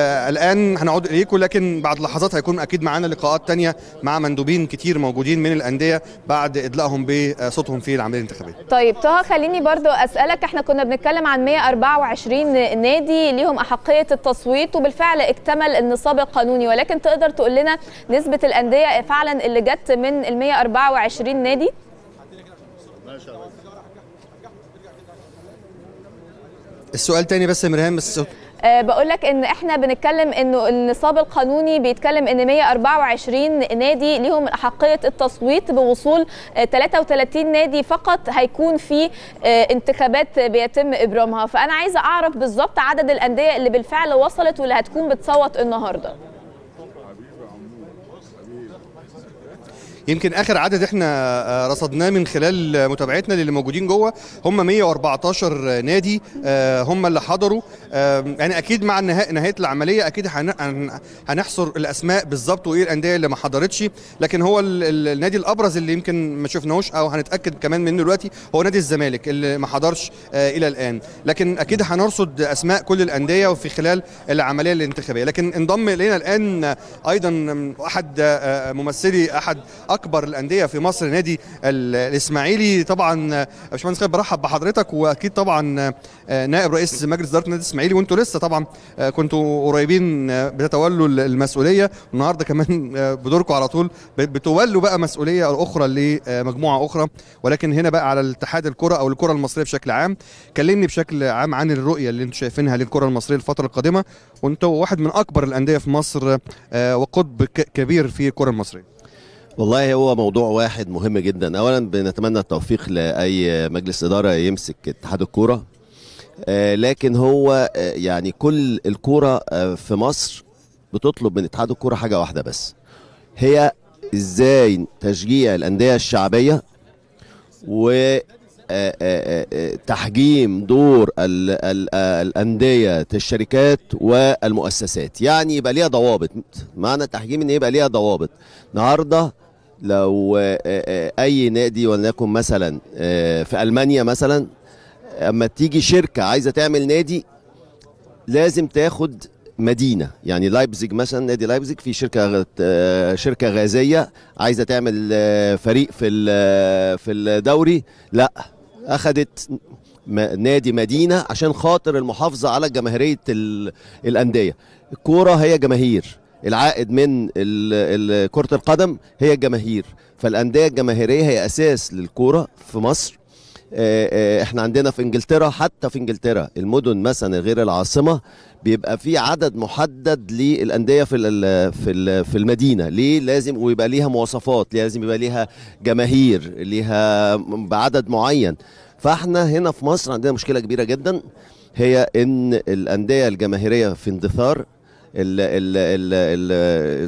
آه، الان هنعود اليكم لكن بعد لحظات هيكون اكيد معانا لقاءات تانية مع مندوبين كتير موجودين من الانديه بعد ادلائهم بصوتهم في العمليه الانتخابيه. طيب طه خليني برضو اسالك احنا كنا بنتكلم عن 124 نادي ليهم احقيه التصويت وبالفعل اكتمل النصاب القانوني ولكن تقدر تقول لنا نسبه الانديه فعلا اللي جت من ال 124 نادي؟ السؤال تاني بس يا بس آه، بقول لك ان احنا بنتكلم انه النصاب القانوني بيتكلم ان 124 نادي ليهم احقيه التصويت بوصول 33 آه، نادي فقط هيكون في آه، انتخابات بيتم ابرامها فانا عايزه اعرف بالظبط عدد الانديه اللي بالفعل وصلت واللي هتكون بتصوت النهارده يمكن اخر عدد احنا رصدناه من خلال متابعتنا للي موجودين جوه هم 114 نادي هم اللي حضروا يعني اكيد مع نهايه العمليه اكيد هنحصر الاسماء بالظبط وايه الانديه اللي ما حضرتش لكن هو النادي الابرز اللي يمكن ما شفناهوش او هنتاكد كمان منه دلوقتي هو نادي الزمالك اللي ما حضرش آه، الى الان لكن اكيد هنرصد اسماء كل الانديه وفي خلال العمليه الانتخابيه لكن انضم الينا الان ايضا احد آه، ممثلي احد اكبر الانديه في مصر نادي الاسماعيلي طبعا آه، باشمهندس خالد برحب بحضرتك واكيد طبعا نائب رئيس مجلس اداره نادي الاسماعيلي الاسماعيلي وانتوا لسه طبعا آه، كنتوا قريبين آه، بتتولوا المسؤوليه النهارده كمان آه، بدوركم على طول بتولوا بقى مسؤوليه اخرى لمجموعه اخرى ولكن هنا بقى على الاتحاد الكره او الكره المصريه بشكل عام كلمني بشكل عام عن الرؤيه اللي انتوا شايفينها للكره المصريه الفتره القادمه وانتوا واحد من اكبر الانديه في مصر وقطب كبير في الكره المصريه والله هو موضوع واحد مهم جدا اولا بنتمنى التوفيق لاي مجلس اداره يمسك اتحاد الكوره آه، لكن هو آه، يعني كل الكوره آه، في مصر بتطلب من اتحاد الكوره حاجه واحده بس هي ازاي تشجيع الانديه الشعبيه و تحجيم دور الانديه الشركات والمؤسسات يعني يبقى ليها ضوابط معنى تحجيم ان يبقى ليها ضوابط النهارده لو اي نادي ولنكن مثلا في المانيا مثلا اما تيجي شركه عايزه تعمل نادي لازم تاخد مدينه يعني لايبزيج مثلا نادي لايبزيج في شركه آه، شركه غازيه عايزه تعمل آه، فريق في آه، في الدوري لا اخذت نادي مدينه عشان خاطر المحافظه على جماهيريه الانديه الكوره هي جماهير العائد من كره القدم هي الجماهير فالانديه الجماهيريه هي اساس للكوره في مصر آه، آه، احنا عندنا في انجلترا حتى في انجلترا المدن مثلا غير العاصمه بيبقى في عدد محدد للانديه في في في المدينه ليه لازم ويبقى ليها مواصفات لازم يبقى ليها جماهير ليها بعدد معين فاحنا هنا في مصر عندنا مشكله كبيره جدا هي ان الانديه الجماهيريه في اندثار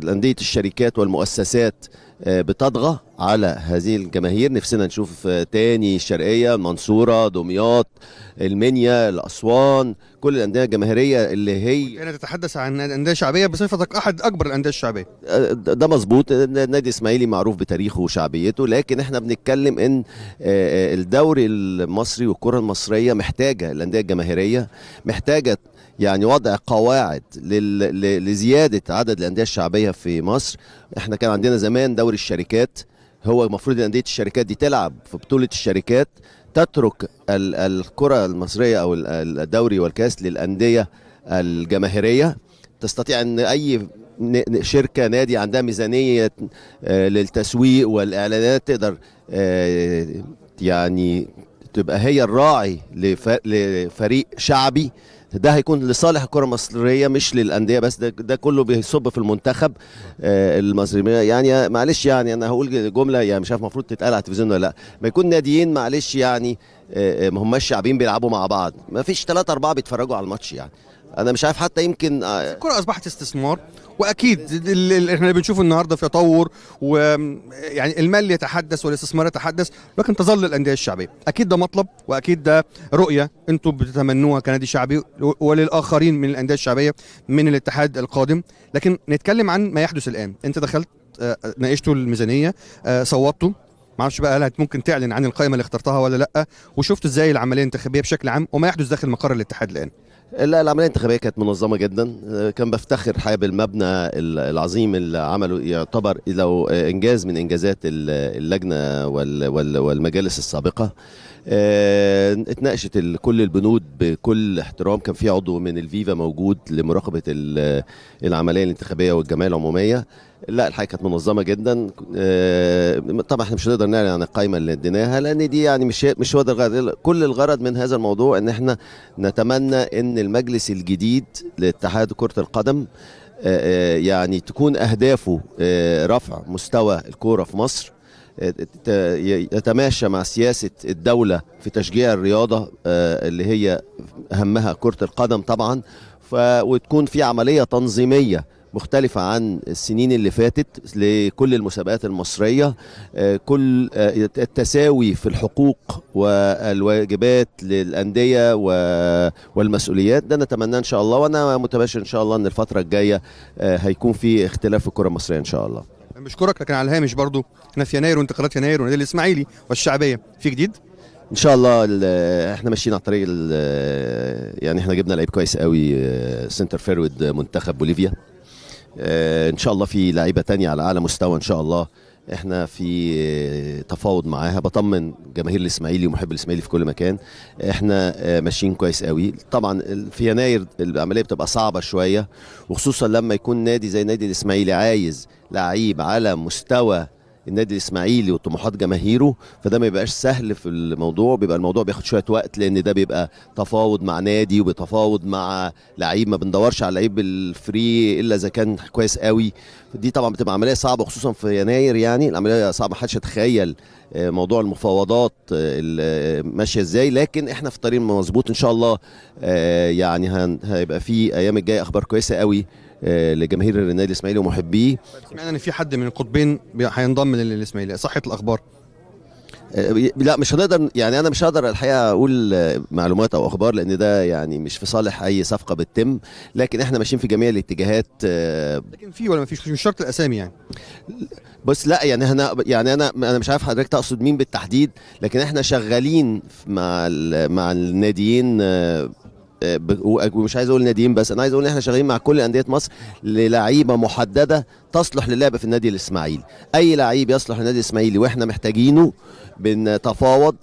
الانديه الشركات والمؤسسات آه، بتطغى على هذه الجماهير نفسنا نشوف آه، تاني الشرقيه المنصوره دمياط المنيا الاسوان كل الانديه الجماهيريه اللي هي انا تتحدث عن انديه شعبيه بصفتك احد اكبر الانديه الشعبيه آه، ده مظبوط النادي الاسماعيلي معروف بتاريخه وشعبيته لكن احنا بنتكلم ان الدوري المصري والكره المصريه محتاجه الانديه الجماهيريه محتاجه يعني وضع قواعد لزياده عدد الانديه الشعبيه في مصر احنا كان عندنا زمان دوري الشركات هو المفروض انديه الشركات دي تلعب في بطوله الشركات تترك الكره المصريه او الدوري والكاس للانديه الجماهيريه تستطيع ان اي شركه نادي عندها ميزانيه آه، للتسويق والاعلانات تقدر آه، يعني تبقى هي الراعي لفريق شعبي ده هيكون لصالح الكره المصريه مش للانديه بس ده, ده كله بيصب في المنتخب آه المصري يعني معلش يعني انا هقول جمله يعني مش عارف المفروض تتقال على التلفزيون ولا لا ما يكون ناديين معلش يعني آه, آه، ما هماش شعبين بيلعبوا مع بعض ما فيش ثلاثه اربعه بيتفرجوا على الماتش يعني انا مش عارف حتى يمكن آه، الكره اصبحت استثمار واكيد اللي احنا بنشوفه النهارده في تطور ويعني المال يتحدث والاستثمار يتحدث لكن تظل الانديه الشعبيه اكيد ده مطلب واكيد ده رؤيه انتم بتتمنوها كنادي شعبي وللاخرين من الانديه الشعبيه من الاتحاد القادم لكن نتكلم عن ما يحدث الان انت دخلت آه، آه، ناقشتوا الميزانيه صوتته معرفش بقى هل ممكن تعلن عن القائمه اللي اخترتها ولا لا وشفت ازاي العمليه الانتخابيه بشكل عام وما يحدث داخل مقر الاتحاد الان لا العمليه الانتخابيه كانت منظمه جدا آه، كان بفتخر الحقيقه بالمبنى العظيم اللي عمله يعتبر لو آه، انجاز من انجازات اللجنه والمجالس السابقه آه، اتناقشت كل البنود بكل احترام كان في عضو من الفيفا موجود لمراقبه العمليه الانتخابيه والجمعيه العموميه لا الحقيقه كانت منظمه جدا آه، طبعا احنا مش هنقدر نعلن عن القائمه اللي اديناها لان دي يعني مش مش هو ده الغرض كل الغرض من هذا الموضوع ان احنا نتمنى ان المجلس الجديد لاتحاد كره القدم آه، آه، يعني تكون اهدافه رفع مستوى الكوره في مصر يتماشى مع سياسة الدولة في تشجيع الرياضة اللي هي أهمها كرة القدم طبعا وتكون في عملية تنظيمية مختلفة عن السنين اللي فاتت لكل المسابقات المصرية آه، كل آه، التساوي في الحقوق والواجبات للأندية والمسؤوليات ده نتمنى إن شاء الله وأنا متباشر إن شاء الله أن الفترة الجاية آه، هيكون في اختلاف في الكرة المصرية إن شاء الله بشكرك لكن على الهامش برضو احنا في يناير وانتقالات يناير ونادي الاسماعيلي والشعبيه في جديد ان شاء الله احنا ماشيين على طريق يعني احنا جبنا لعيب كويس قوي سنتر فيرويد منتخب بوليفيا آه، ان شاء الله في لعيبه تانية على اعلى مستوى ان شاء الله احنا في آه، تفاوض معاها بطمن جماهير الاسماعيلي ومحب الاسماعيلي في كل مكان احنا آه، ماشيين كويس قوي طبعا في يناير العمليه بتبقى صعبه شويه وخصوصا لما يكون نادي زي نادي الاسماعيلي عايز لعيب على مستوى النادي الاسماعيلي وطموحات جماهيره فده ما بيبقاش سهل في الموضوع بيبقى الموضوع بياخد شويه وقت لان ده بيبقى تفاوض مع نادي وبتفاوض مع لعيب ما بندورش على لعيب الفري الا اذا كان كويس قوي دي طبعا بتبقى عمليه صعبه خصوصا في يناير يعني العمليه صعبه محدش يتخيل آه، موضوع المفاوضات آه، آه، ماشيه ازاي لكن احنا في طريق مظبوط ان شاء الله يعني هيبقى في ايام الجايه اخبار كويسه قوي آه، لجماهير النادي الاسماعيلي ومحبيه سمعنا ان في حد من القطبين هينضم للاسماعيلي صحه الاخبار آه، لا مش هنقدر يعني انا مش هقدر الحقيقه اقول آه، معلومات او اخبار لان ده يعني مش في صالح اي صفقه بتتم لكن احنا ماشيين في جميع الاتجاهات لكن في ولا ما فيش مش شرط الاسامي يعني بس لا يعني احنا يعني انا انا مش عارف حضرتك تقصد مين بالتحديد لكن احنا شغالين مع مع الناديين ومش عايز اقول ناديين بس انا عايز اقول ان احنا شغالين مع كل انديه مصر للعيبه محدده تصلح للعب في النادي الاسماعيلي اي لعيب يصلح للنادي الاسماعيلي واحنا محتاجينه بنتفاوض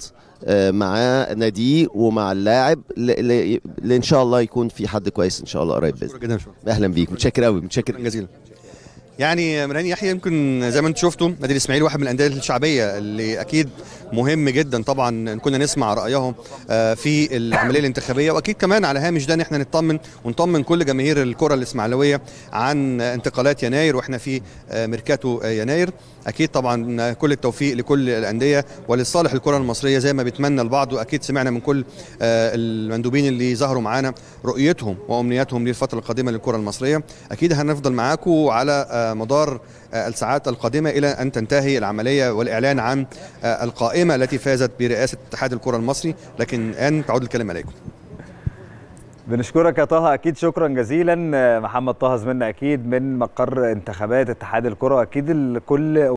آه، مع ناديه ومع اللاعب اللي ان شاء الله يكون في حد كويس ان شاء الله قريب باذن الله اهلا بيك متشكر قوي متشكر جزيلا يعني مرهان يحيى يمكن زي ما انتم شفتوا نادي الاسماعيلي واحد من الانديه الشعبيه اللي اكيد مهم جدا طبعا ان كنا نسمع رايهم آه، في العمليه الانتخابيه واكيد كمان على هامش ده ان احنا نطمن ونطمن كل جماهير الكره الاسماعيلويه عن انتقالات يناير واحنا في آه، ميركاتو يناير اكيد طبعا كل التوفيق لكل الانديه ولصالح الكره المصريه زي ما بيتمنى البعض واكيد سمعنا من كل آه، المندوبين اللي ظهروا معانا رؤيتهم وامنياتهم للفتره القادمه للكره المصريه اكيد هنفضل معاكم على مدار آه، الساعات القادمة إلى أن تنتهي العملية والإعلان عن آه، القائمة التي فازت برئاسة اتحاد الكرة المصري لكن الآن تعود الكلمة إليكم بنشكرك يا طه اكيد شكرا جزيلا آه، محمد طه زميلنا اكيد من مقر انتخابات اتحاد الكره اكيد الكل